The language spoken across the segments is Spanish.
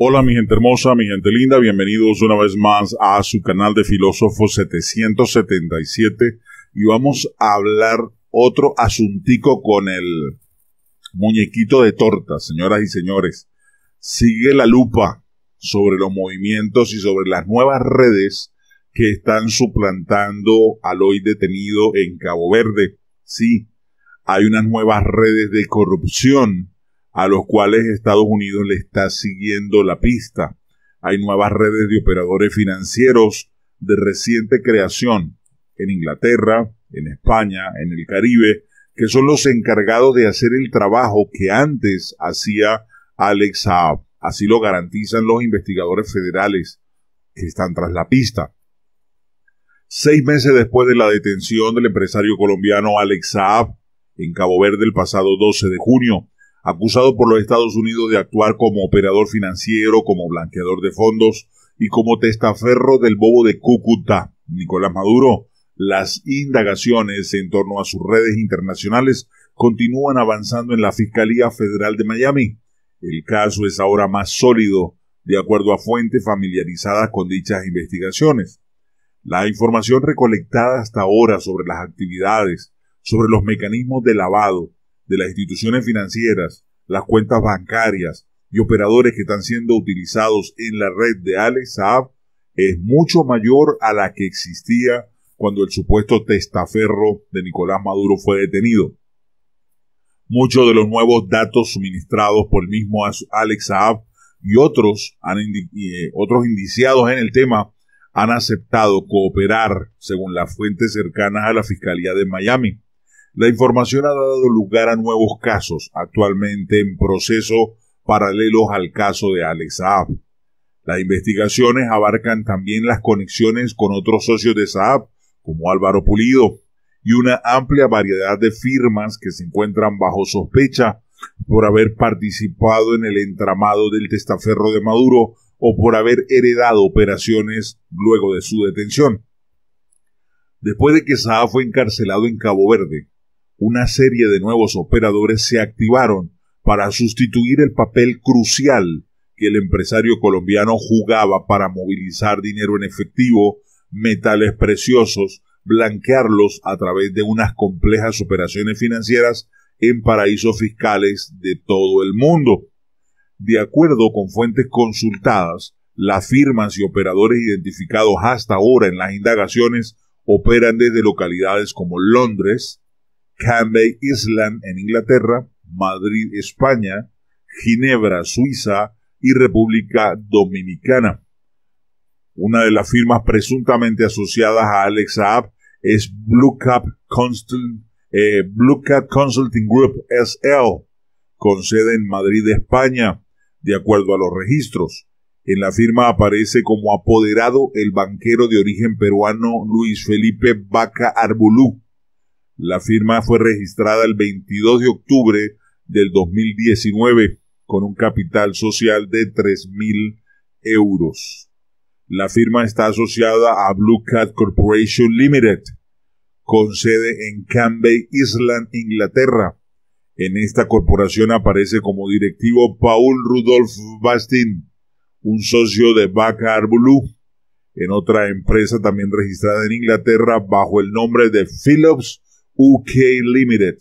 Hola mi gente hermosa, mi gente linda, bienvenidos una vez más a su canal de Filósofo 777 y vamos a hablar otro asuntico con el muñequito de torta, señoras y señores. Sigue la lupa sobre los movimientos y sobre las nuevas redes que están suplantando al hoy detenido en Cabo Verde. Sí, hay unas nuevas redes de corrupción a los cuales Estados Unidos le está siguiendo la pista. Hay nuevas redes de operadores financieros de reciente creación en Inglaterra, en España, en el Caribe, que son los encargados de hacer el trabajo que antes hacía Alex Saab. Así lo garantizan los investigadores federales que están tras la pista. Seis meses después de la detención del empresario colombiano Alex Saab en Cabo Verde el pasado 12 de junio, acusado por los Estados Unidos de actuar como operador financiero, como blanqueador de fondos y como testaferro del bobo de Cúcuta, Nicolás Maduro. Las indagaciones en torno a sus redes internacionales continúan avanzando en la Fiscalía Federal de Miami. El caso es ahora más sólido, de acuerdo a fuentes familiarizadas con dichas investigaciones. La información recolectada hasta ahora sobre las actividades, sobre los mecanismos de lavado, de las instituciones financieras, las cuentas bancarias y operadores que están siendo utilizados en la red de Alex Saab es mucho mayor a la que existía cuando el supuesto testaferro de Nicolás Maduro fue detenido. Muchos de los nuevos datos suministrados por el mismo Alex Saab y otros, han eh, otros indiciados en el tema han aceptado cooperar, según las fuentes cercanas a la Fiscalía de Miami. La información ha dado lugar a nuevos casos, actualmente en proceso paralelos al caso de Alex Saab. Las investigaciones abarcan también las conexiones con otros socios de Saab, como Álvaro Pulido, y una amplia variedad de firmas que se encuentran bajo sospecha por haber participado en el entramado del testaferro de Maduro o por haber heredado operaciones luego de su detención. Después de que Saab fue encarcelado en Cabo Verde, una serie de nuevos operadores se activaron para sustituir el papel crucial que el empresario colombiano jugaba para movilizar dinero en efectivo, metales preciosos, blanquearlos a través de unas complejas operaciones financieras en paraísos fiscales de todo el mundo. De acuerdo con fuentes consultadas, las firmas y operadores identificados hasta ahora en las indagaciones operan desde localidades como Londres, Canvey Island en Inglaterra, Madrid, España, Ginebra, Suiza y República Dominicana. Una de las firmas presuntamente asociadas a Alex App es Blue eh, Consulting Group SL, con sede en Madrid, España, de acuerdo a los registros. En la firma aparece como apoderado el banquero de origen peruano Luis Felipe Vaca Arbulú, la firma fue registrada el 22 de octubre del 2019 con un capital social de 3.000 euros. La firma está asociada a Blue Cat Corporation Limited, con sede en Canvey Island, Inglaterra. En esta corporación aparece como directivo Paul Rudolf Bastin, un socio de Bacar Blue, en otra empresa también registrada en Inglaterra bajo el nombre de Phillips UK Limited.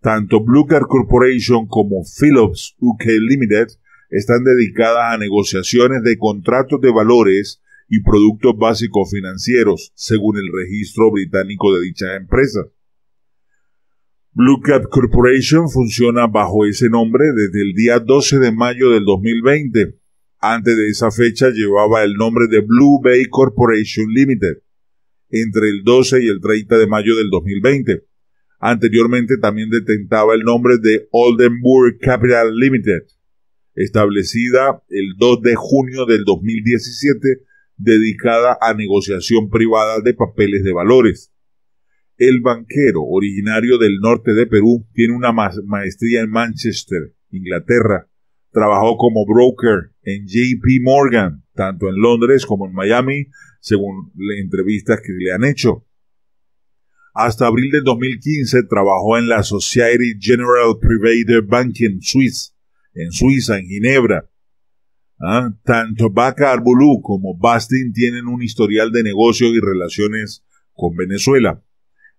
Tanto Blue Card Corporation como Philips UK Limited están dedicadas a negociaciones de contratos de valores y productos básicos financieros, según el registro británico de dicha empresa. Blue Cap Corporation funciona bajo ese nombre desde el día 12 de mayo del 2020. Antes de esa fecha llevaba el nombre de Blue Bay Corporation Limited entre el 12 y el 30 de mayo del 2020. Anteriormente también detentaba el nombre de Oldenburg Capital Limited, establecida el 2 de junio del 2017, dedicada a negociación privada de papeles de valores. El banquero, originario del norte de Perú, tiene una maestría en Manchester, Inglaterra, Trabajó como broker en JP Morgan, tanto en Londres como en Miami, según entrevistas que le han hecho. Hasta abril de 2015 trabajó en la Society General Private Banking Suisse, en Suiza, en Ginebra. Ah, tanto Baca Arbolú como Bastin tienen un historial de negocios y relaciones con Venezuela.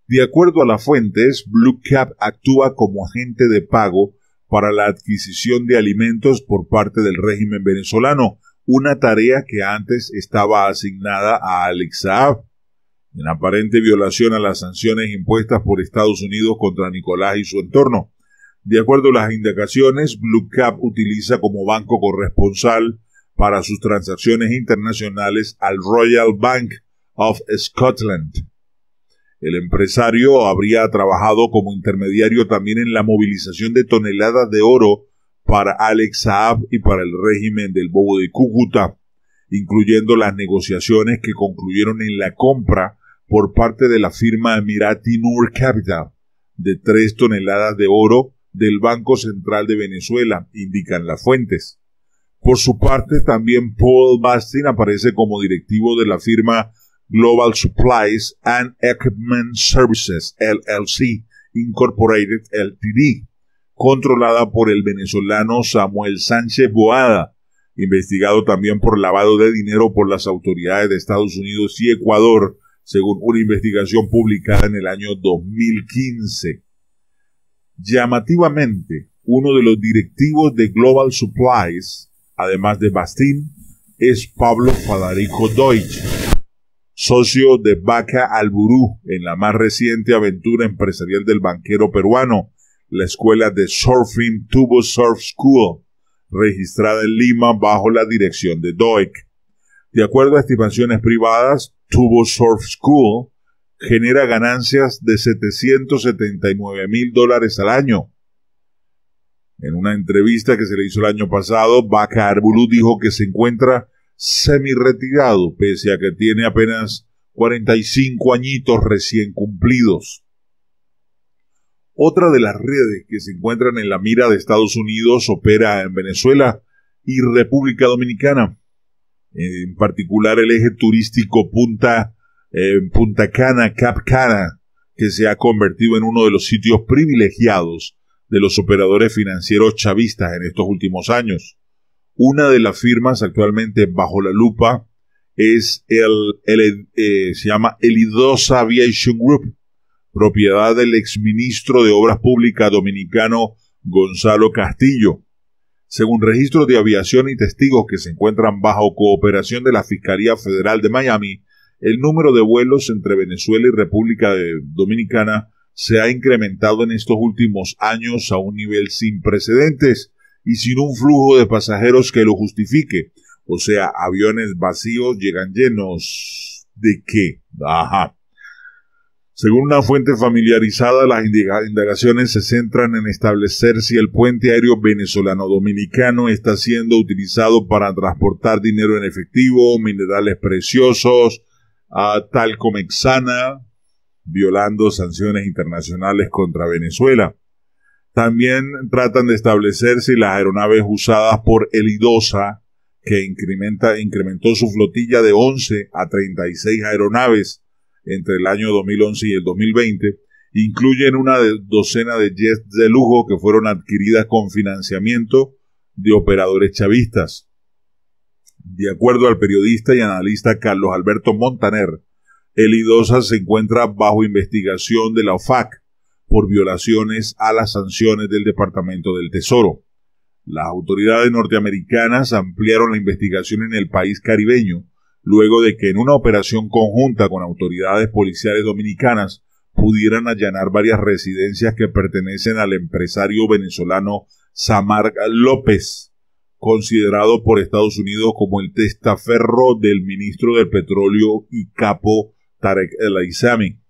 De acuerdo a las fuentes, Bluecap actúa como agente de pago para la adquisición de alimentos por parte del régimen venezolano, una tarea que antes estaba asignada a Alex En aparente violación a las sanciones impuestas por Estados Unidos contra Nicolás y su entorno. De acuerdo a las indicaciones, Bluecap utiliza como banco corresponsal para sus transacciones internacionales al Royal Bank of Scotland el empresario habría trabajado como intermediario también en la movilización de toneladas de oro para Alex Saab y para el régimen del Bobo de Cúcuta, incluyendo las negociaciones que concluyeron en la compra por parte de la firma Emirati Nur Capital de tres toneladas de oro del Banco Central de Venezuela, indican las fuentes. Por su parte, también Paul Bastin aparece como directivo de la firma Global Supplies and Equipment Services, LLC, Incorporated, LTD, controlada por el venezolano Samuel Sánchez Boada, investigado también por lavado de dinero por las autoridades de Estados Unidos y Ecuador, según una investigación publicada en el año 2015. Llamativamente, uno de los directivos de Global Supplies, además de Bastín, es Pablo Fadarico Deutsch, socio de Vaca Alburú en la más reciente aventura empresarial del banquero peruano, la escuela de Surfing Tubo Surf School, registrada en Lima bajo la dirección de DOIC. De acuerdo a estimaciones privadas, Tubo Surf School genera ganancias de 779 mil dólares al año. En una entrevista que se le hizo el año pasado, Baca Alburú dijo que se encuentra semi-retirado, pese a que tiene apenas 45 añitos recién cumplidos. Otra de las redes que se encuentran en la mira de Estados Unidos opera en Venezuela y República Dominicana, en particular el eje turístico Punta, eh, Punta Cana, Cap Cana, que se ha convertido en uno de los sitios privilegiados de los operadores financieros chavistas en estos últimos años. Una de las firmas actualmente bajo la lupa es el, eh, se llama Elidosa Aviation Group, propiedad del exministro de Obras Públicas dominicano Gonzalo Castillo. Según registros de aviación y testigos que se encuentran bajo cooperación de la Fiscalía Federal de Miami, el número de vuelos entre Venezuela y República Dominicana se ha incrementado en estos últimos años a un nivel sin precedentes, y sin un flujo de pasajeros que lo justifique. O sea, aviones vacíos llegan llenos. ¿De qué? Ajá. Según una fuente familiarizada, las indagaciones se centran en establecer si el puente aéreo venezolano-dominicano está siendo utilizado para transportar dinero en efectivo, minerales preciosos, a tal Exana, violando sanciones internacionales contra Venezuela. También tratan de establecer si las aeronaves usadas por Elidosa, que incrementa, incrementó su flotilla de 11 a 36 aeronaves entre el año 2011 y el 2020, incluyen una docena de jets de lujo que fueron adquiridas con financiamiento de operadores chavistas. De acuerdo al periodista y analista Carlos Alberto Montaner, Elidosa se encuentra bajo investigación de la OFAC por violaciones a las sanciones del Departamento del Tesoro. Las autoridades norteamericanas ampliaron la investigación en el país caribeño, luego de que en una operación conjunta con autoridades policiales dominicanas pudieran allanar varias residencias que pertenecen al empresario venezolano Samar López, considerado por Estados Unidos como el testaferro del ministro del Petróleo y capo Tarek El Aizami.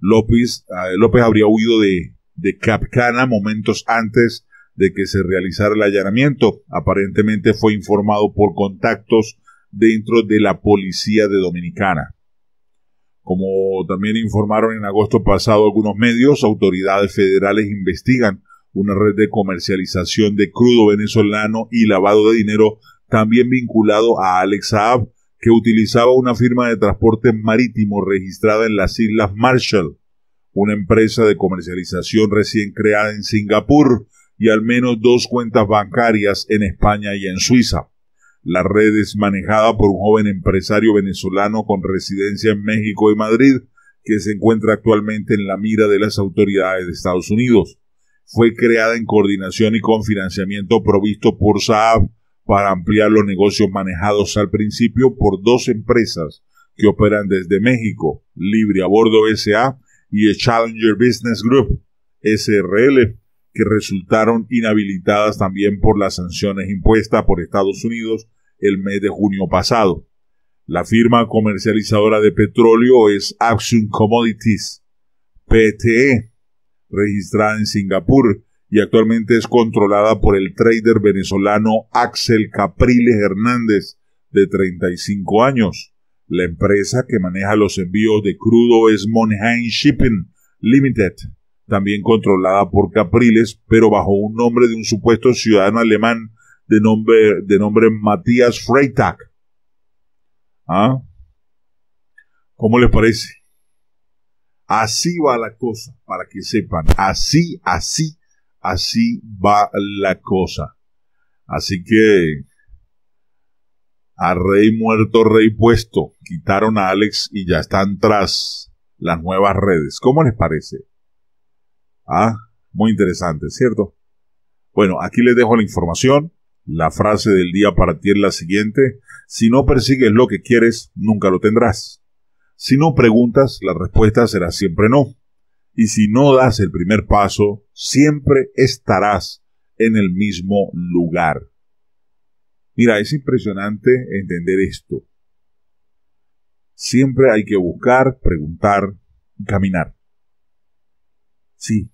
López, ah, López habría huido de, de Capcana momentos antes de que se realizara el allanamiento. Aparentemente fue informado por contactos dentro de la policía de Dominicana. Como también informaron en agosto pasado algunos medios, autoridades federales investigan una red de comercialización de crudo venezolano y lavado de dinero también vinculado a Alex Saab, que utilizaba una firma de transporte marítimo registrada en las Islas Marshall, una empresa de comercialización recién creada en Singapur y al menos dos cuentas bancarias en España y en Suiza. La red es manejada por un joven empresario venezolano con residencia en México y Madrid, que se encuentra actualmente en la mira de las autoridades de Estados Unidos. Fue creada en coordinación y con financiamiento provisto por Saab para ampliar los negocios manejados al principio por dos empresas que operan desde México, Libre a Bordo SA y el Challenger Business Group, SRL, que resultaron inhabilitadas también por las sanciones impuestas por Estados Unidos el mes de junio pasado. La firma comercializadora de petróleo es Action Commodities, PTE, registrada en Singapur, y actualmente es controlada por el trader venezolano Axel Capriles Hernández, de 35 años. La empresa que maneja los envíos de crudo es Monheim Shipping Limited, también controlada por Capriles, pero bajo un nombre de un supuesto ciudadano alemán de nombre, de nombre Matías Freitag. ¿Ah? ¿Cómo les parece? Así va la cosa, para que sepan. Así, así así va la cosa. Así que a rey muerto, rey puesto, quitaron a Alex y ya están tras las nuevas redes. ¿Cómo les parece? Ah, muy interesante, ¿cierto? Bueno, aquí les dejo la información. La frase del día para ti es la siguiente. Si no persigues lo que quieres, nunca lo tendrás. Si no preguntas, la respuesta será siempre no. Y si no das el primer paso, siempre estarás en el mismo lugar. Mira, es impresionante entender esto. Siempre hay que buscar, preguntar y caminar. Sí,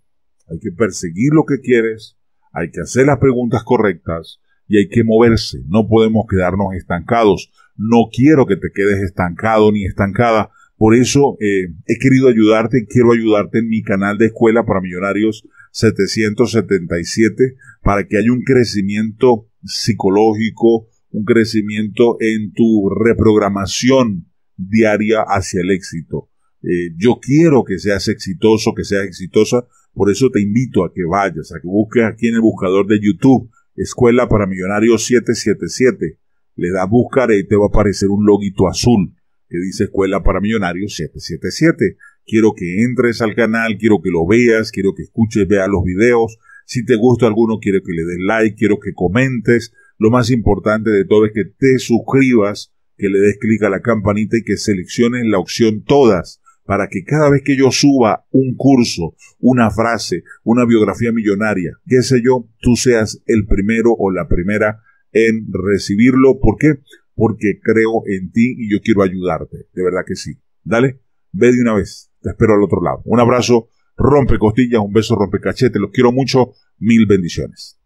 hay que perseguir lo que quieres, hay que hacer las preguntas correctas y hay que moverse. No podemos quedarnos estancados. No quiero que te quedes estancado ni estancada por eso eh, he querido ayudarte, quiero ayudarte en mi canal de Escuela para Millonarios 777 para que haya un crecimiento psicológico, un crecimiento en tu reprogramación diaria hacia el éxito. Eh, yo quiero que seas exitoso, que seas exitosa, por eso te invito a que vayas, a que busques aquí en el buscador de YouTube, Escuela para Millonarios 777. Le das buscar y te va a aparecer un loguito azul que dice Escuela para Millonarios 777. Quiero que entres al canal, quiero que lo veas, quiero que escuches, veas los videos. Si te gusta alguno, quiero que le des like, quiero que comentes. Lo más importante de todo es que te suscribas, que le des clic a la campanita y que selecciones la opción todas para que cada vez que yo suba un curso, una frase, una biografía millonaria, qué sé yo, tú seas el primero o la primera en recibirlo. ¿Por qué? porque creo en ti y yo quiero ayudarte. De verdad que sí. Dale, ve de una vez. Te espero al otro lado. Un abrazo, rompe costillas, un beso, rompe cachete. Los quiero mucho. Mil bendiciones.